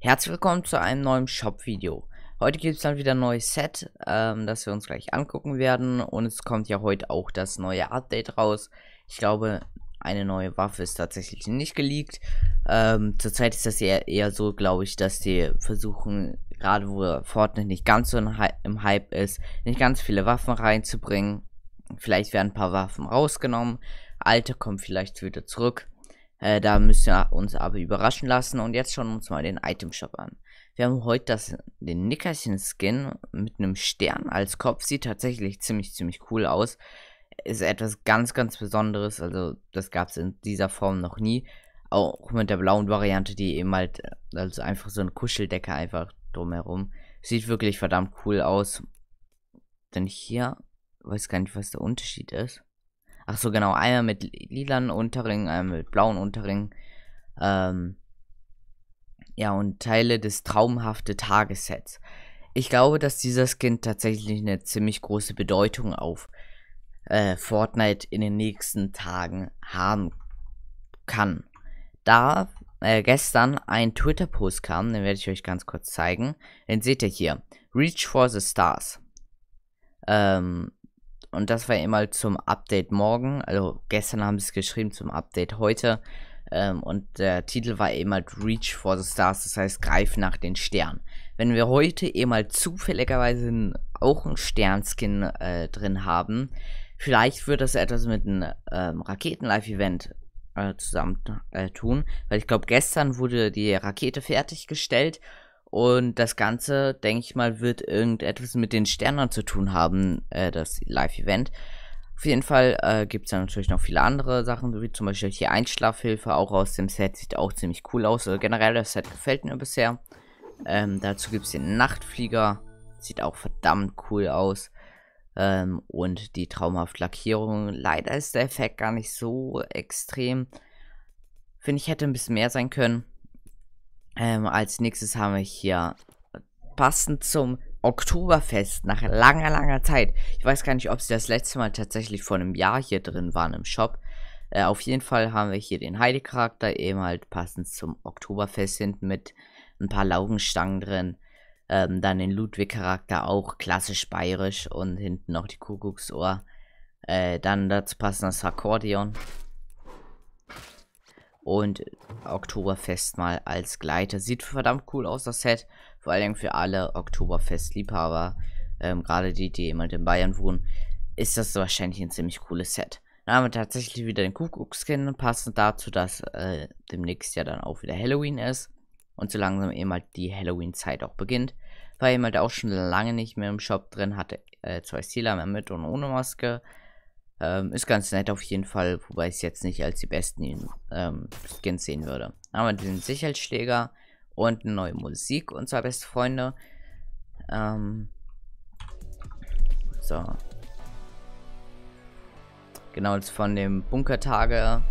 Herzlich willkommen zu einem neuen Shop-Video. Heute gibt es dann wieder ein neues Set, ähm, das wir uns gleich angucken werden. Und es kommt ja heute auch das neue Update raus. Ich glaube, eine neue Waffe ist tatsächlich nicht geleakt. Ähm, zurzeit ist das eher, eher so, glaube ich, dass die versuchen, gerade wo Fortnite nicht ganz so im Hype ist, nicht ganz viele Waffen reinzubringen. Vielleicht werden ein paar Waffen rausgenommen, alte kommen vielleicht wieder zurück. Äh, da müssen wir uns aber überraschen lassen. Und jetzt schauen wir uns mal den Item Shop an. Wir haben heute das, den Nickerchen-Skin mit einem Stern als Kopf. Sieht tatsächlich ziemlich, ziemlich cool aus. Ist etwas ganz, ganz Besonderes. Also das gab es in dieser Form noch nie. Auch mit der blauen Variante, die eben halt, äh, also einfach so ein Kuscheldecker einfach drumherum. Sieht wirklich verdammt cool aus. Denn hier, weiß gar nicht, was der Unterschied ist. Ach so, genau. Einmal mit lilanen Unterring, einmal mit blauen Unterring. Ähm, ja, und Teile des traumhafte Tagessets. Ich glaube, dass dieser Skin tatsächlich eine ziemlich große Bedeutung auf äh, Fortnite in den nächsten Tagen haben kann. Da äh, gestern ein Twitter-Post kam, den werde ich euch ganz kurz zeigen. Den seht ihr hier. Reach for the Stars. Ähm, und das war immer zum Update morgen. Also gestern haben sie es geschrieben zum Update heute. Ähm, und der Titel war eben Reach for the Stars, das heißt Greif nach den Sternen. Wenn wir heute eben eh halt zufälligerweise auch einen Sternskin äh, drin haben, vielleicht wird das etwas mit einem ähm, Raketen-Live-Event äh, zusammen äh, tun, weil ich glaube, gestern wurde die Rakete fertiggestellt und das Ganze, denke ich mal, wird irgendetwas mit den Sternen zu tun haben, äh, das Live-Event. Auf jeden Fall äh, gibt es dann natürlich noch viele andere Sachen, wie zum Beispiel die Einschlafhilfe, auch aus dem Set, sieht auch ziemlich cool aus. Also generell, das Set gefällt mir bisher. Ähm, dazu gibt es den Nachtflieger, sieht auch verdammt cool aus. Ähm, und die traumhafte Lackierung. Leider ist der Effekt gar nicht so extrem. Finde ich, hätte ein bisschen mehr sein können. Ähm, als nächstes haben wir hier passend zum Oktoberfest nach langer, langer Zeit. Ich weiß gar nicht, ob sie das letzte Mal tatsächlich vor einem Jahr hier drin waren im Shop. Äh, auf jeden Fall haben wir hier den Heidi-Charakter, eben halt passend zum Oktoberfest hinten mit ein paar Laugenstangen drin. Ähm, dann den Ludwig-Charakter auch klassisch bayerisch und hinten noch die Kuckucksohr. Äh, dann dazu passend das Akkordeon und Oktoberfest mal als Gleiter. Sieht verdammt cool aus, das Set. Vor allem für alle Oktoberfest-Liebhaber, ähm, gerade die, die immer in Bayern wohnen, ist das wahrscheinlich ein ziemlich cooles Set. Dann haben wir tatsächlich wieder den Kuckuckskin, passend dazu, dass äh, demnächst ja dann auch wieder Halloween ist und so langsam eben halt die Halloween-Zeit auch beginnt. War jemand halt auch schon lange nicht mehr im Shop drin, hatte äh, zwei Sealer mit und ohne Maske. Ähm, ist ganz nett auf jeden Fall, wobei ich es jetzt nicht als die besten ähm, Skins sehen würde. Aber den Sicherheitsschläger und eine neue Musik und zwei beste Freunde. Ähm, so. Genau, jetzt von dem Bunkertage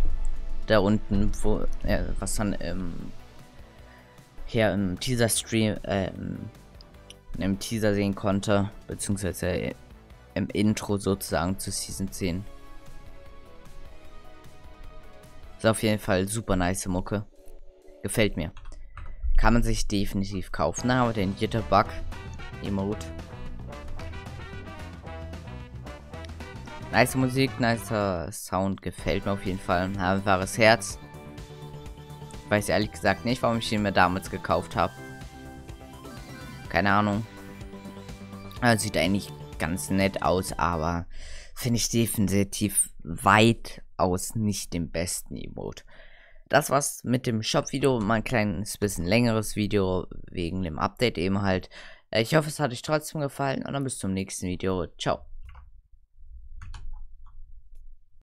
da unten, wo, äh, was dann im, ähm, hier im Teaser-Stream, äh, im, im Teaser sehen konnte, beziehungsweise äh, im Intro sozusagen zu Season 10. Ist auf jeden Fall super nice Mucke. Gefällt mir. Kann man sich definitiv kaufen. aber den Jitterbug Emote. Nice Musik, nice Sound. Gefällt mir auf jeden Fall. Haben wahres Herz. Weiß ehrlich gesagt nicht, warum ich ihn mir damals gekauft habe. Keine Ahnung. Also sieht eigentlich ganz nett aus, aber finde ich definitiv weitaus nicht den besten Emote. Das war's mit dem Shop-Video, mal ein kleines bisschen längeres Video wegen dem Update eben halt. Ich hoffe, es hat euch trotzdem gefallen und dann bis zum nächsten Video. Ciao.